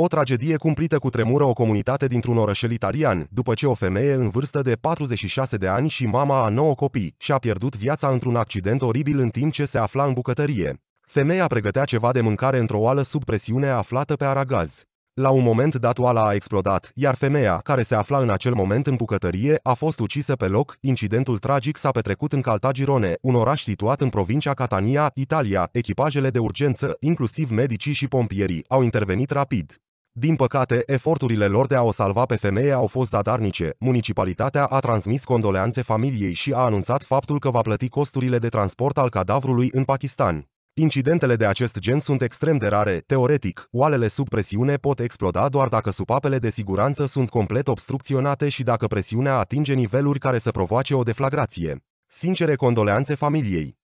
O tragedie cumplită cu tremură o comunitate dintr-un orășel italian, după ce o femeie în vârstă de 46 de ani și mama a 9 copii și-a pierdut viața într-un accident oribil în timp ce se afla în bucătărie. Femeia pregătea ceva de mâncare într-o oală sub presiune aflată pe aragaz. La un moment dat oala a explodat, iar femeia, care se afla în acel moment în bucătărie, a fost ucisă pe loc. Incidentul tragic s-a petrecut în Caltagirone, un oraș situat în provincia Catania, Italia. Echipajele de urgență, inclusiv medicii și pompierii, au intervenit rapid. Din păcate, eforturile lor de a o salva pe femeie au fost zadarnice. Municipalitatea a transmis condoleanțe familiei și a anunțat faptul că va plăti costurile de transport al cadavrului în Pakistan. Incidentele de acest gen sunt extrem de rare, teoretic, oalele sub presiune pot exploda doar dacă supapele de siguranță sunt complet obstrucționate și dacă presiunea atinge niveluri care să provoace o deflagrație. Sincere condoleanțe familiei!